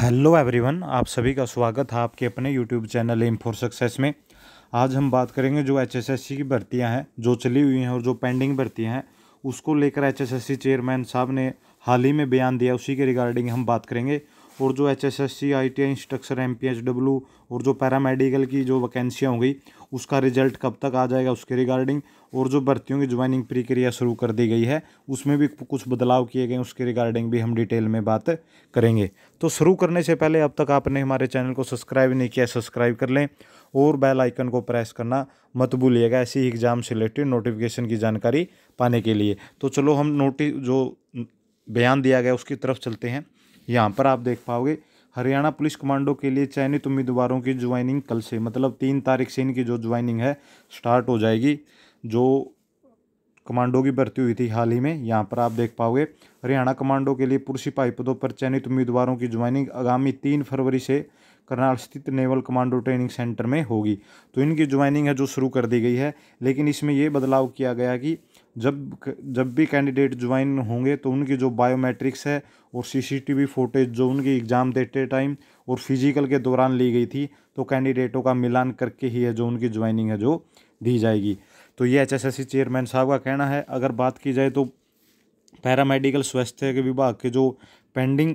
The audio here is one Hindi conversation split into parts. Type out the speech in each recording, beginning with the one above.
हेलो एवरीवन आप सभी का स्वागत है आपके अपने YouTube channel M for success में आज हम बात करेंगे जो एचएसएससी की भर्तियां हैं जो चली हुई हैं और जो पेंडिंग भर्तियां हैं उसको लेकर एचएसएससी चेयरमैन साहब ने हाल ही में बयान दिया उसी के रिगार्डिंग हम बात करेंगे और जो H S S C I T I instructor M P H W और जो पैरामेडिकल की जो वैकेंसियाँ होंगी उसका रिजल्ट कब तक आ जाएगा उसके रिगार्डिंग और जो भर्तियों की ज्वाइनिंग प्रक्रिया शुरू कर दी गई है उसमें भी कुछ बदलाव किए गए उसके रिगार्डिंग भी हम डिटेल में बात करेंगे तो शुरू करने से पहले अब तक आपने हमारे चैनल को सब्सक्राइब नहीं किया सब्सक्राइब कर लें और बेल आइकन को प्रेस करना मत भूलिएगा ऐसी एग्ज़ाम से रिलेटेड नोटिफिकेशन की जानकारी पाने के लिए तो चलो हम नोटिस जो बयान दिया गया उसकी तरफ चलते हैं यहाँ पर आप देख पाओगे हरियाणा पुलिस कमांडो के लिए चयनित उम्मीदवारों की ज्वाइनिंग कल से मतलब तीन तारीख से इनकी जो ज्वाइनिंग है स्टार्ट हो जाएगी जो कमांडो की भर्ती हुई थी हाल ही में यहाँ पर आप देख पाओगे हरियाणा कमांडो के लिए पुरुष सिपाही पदों पर चयनित उम्मीदवारों की ज्वाइनिंग आगामी तीन फरवरी से करनाल स्थित नेवल कमांडो ट्रेनिंग सेंटर में होगी तो इनकी ज्वाइनिंग है जो शुरू कर दी गई है लेकिन इसमें यह बदलाव किया गया कि जब जब भी कैंडिडेट ज्वाइन होंगे तो उनकी जो बायोमेट्रिक्स है और सीसीटीवी फुटेज जो उनकी एग्ज़ाम देते टाइम और फिजिकल के दौरान ली गई थी तो कैंडिडेटों का मिलान करके ही है जो उनकी ज्वाइनिंग है जो दी जाएगी तो ये एच चेयरमैन साहब का कहना है अगर बात की जाए तो पैरामेडिकल स्वास्थ्य के विभाग के जो पेंडिंग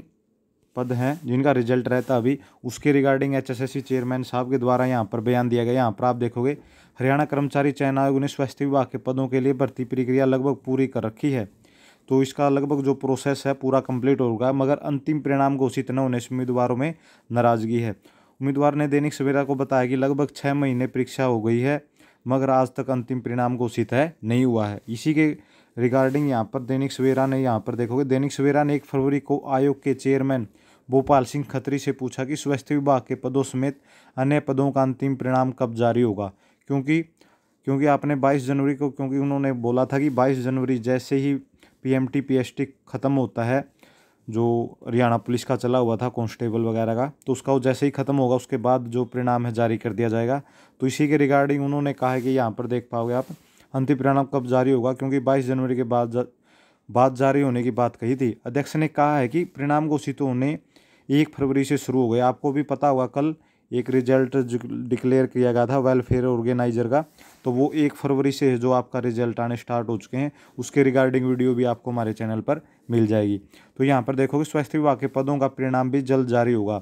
पद हैं जिनका रिजल्ट रहता अभी उसके रिगार्डिंग एचएसएससी चेयरमैन साहब के द्वारा यहाँ पर बयान दिया गया यहाँ पर आप देखोगे हरियाणा कर्मचारी चयन आयोग ने स्वास्थ्य विभाग के पदों के लिए भर्ती प्रक्रिया लगभग पूरी कर रखी है तो इसका लगभग जो प्रोसेस है पूरा कंप्लीट होगा मगर अंतिम परिणाम घोषित न होने से उम्मीदवारों में नाराजगी है उम्मीदवार ने दैनिक सवेरा को बताया कि लगभग छः महीने परीक्षा हो गई है मगर आज तक अंतिम परिणाम घोषित है नहीं हुआ है इसी के रिगार्डिंग यहाँ पर दैनिक सवेरा ने यहाँ पर देखोगे दैनिक सवेरा ने एक फरवरी को आयोग के चेयरमैन भोपाल सिंह खत्री से पूछा कि स्वास्थ्य विभाग के पदों समेत अन्य पदों का अंतिम परिणाम कब जारी होगा क्योंकि क्योंकि आपने 22 जनवरी को क्योंकि उन्होंने बोला था कि 22 जनवरी जैसे ही पीएमटी पीएसटी ख़त्म होता है जो हरियाणा पुलिस का चला हुआ था कांस्टेबल वगैरह का तो उसका वो जैसे ही ख़त्म होगा उसके बाद जो परिणाम है जारी कर दिया जाएगा तो इसी के रिगार्डिंग उन्होंने कहा है कि यहाँ पर देख पाओगे आप अंतिम परिणाम कब जारी होगा क्योंकि 22 जनवरी के बाद जा, बात जारी होने की बात कही थी अध्यक्ष ने कहा है कि परिणाम घोषित होने एक फरवरी से शुरू हो गए आपको भी पता होगा कल एक रिजल्ट डिक्लेयर किया गया था वेलफेयर ऑर्गेनाइजर का तो वो एक फरवरी से जो आपका रिजल्ट आने स्टार्ट हो चुके हैं उसके रिगार्डिंग वीडियो भी आपको हमारे चैनल पर मिल जाएगी तो यहाँ पर देखोगे स्वास्थ्य विभाग के पदों का परिणाम भी जल्द जारी होगा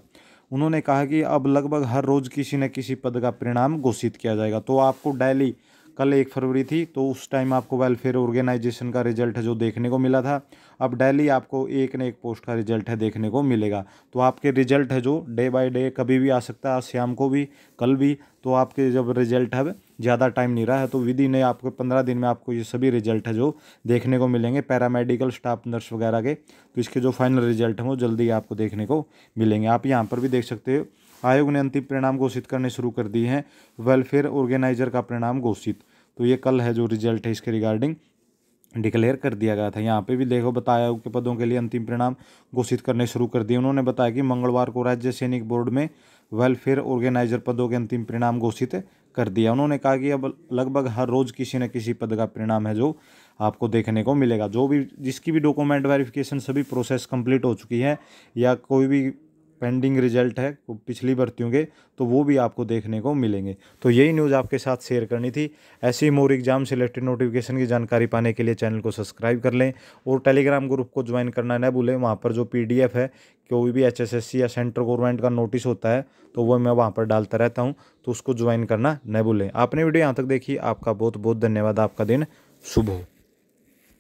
उन्होंने कहा कि अब लगभग हर रोज़ किसी न किसी पद का परिणाम घोषित किया जाएगा तो आपको डेली कल एक फरवरी थी तो उस टाइम आपको वेलफेयर ऑर्गेनाइजेशन का रिजल्ट है जो देखने को मिला था अब डेली आपको एक न एक पोस्ट का रिजल्ट है देखने को मिलेगा तो आपके रिजल्ट है जो डे बाय डे कभी भी आ सकता है शाम को भी कल भी तो आपके जब रिजल्ट है ज़्यादा टाइम नहीं रहा है तो विद इन आपको पंद्रह दिन में आपको ये सभी रिजल्ट है जो देखने को मिलेंगे पैरामेडिकल स्टाफ नर्स वगैरह के तो इसके जो फाइनल रिजल्ट हैं वो जल्दी आपको देखने को मिलेंगे आप यहाँ पर भी देख सकते हो आयोग ने अंतिम परिणाम घोषित करने शुरू कर दिए हैं वेलफेयर ऑर्गेनाइजर का परिणाम घोषित तो ये कल है जो रिजल्ट है इसके रिगार्डिंग डिक्लेयर कर दिया गया था यहाँ पे भी देखो बताया आयोग के पदों के लिए अंतिम परिणाम घोषित करने शुरू कर दिए उन्होंने बताया कि मंगलवार को राज्य सैनिक बोर्ड में वेलफेयर ऑर्गेनाइजर पदों के अंतिम परिणाम घोषित कर दिया उन्होंने कहा कि अब लगभग हर रोज़ किसी न किसी पद का परिणाम है जो आपको देखने को मिलेगा जो भी जिसकी भी डॉक्यूमेंट वेरिफिकेशन सभी प्रोसेस कंप्लीट हो चुकी है या कोई भी पेंडिंग रिजल्ट है पिछली भर्तियों के तो वो भी आपको देखने को मिलेंगे तो यही न्यूज़ आपके साथ शेयर करनी थी ऐसी मोर एग्जाम से रिलेटेड नोटिफिकेशन की जानकारी पाने के लिए चैनल को सब्सक्राइब कर लें और टेलीग्राम ग्रुप को ज्वाइन करना न भूलें वहाँ पर जो पी है कोई भी एच या सेंट्रल गवर्नमेंट का नोटिस होता है तो वह मैं वहाँ पर डालता रहता हूँ तो उसको ज्वाइन करना न भूलें आपने वीडियो यहाँ तक देखी आपका बहुत बहुत धन्यवाद आपका दिन शुभ हो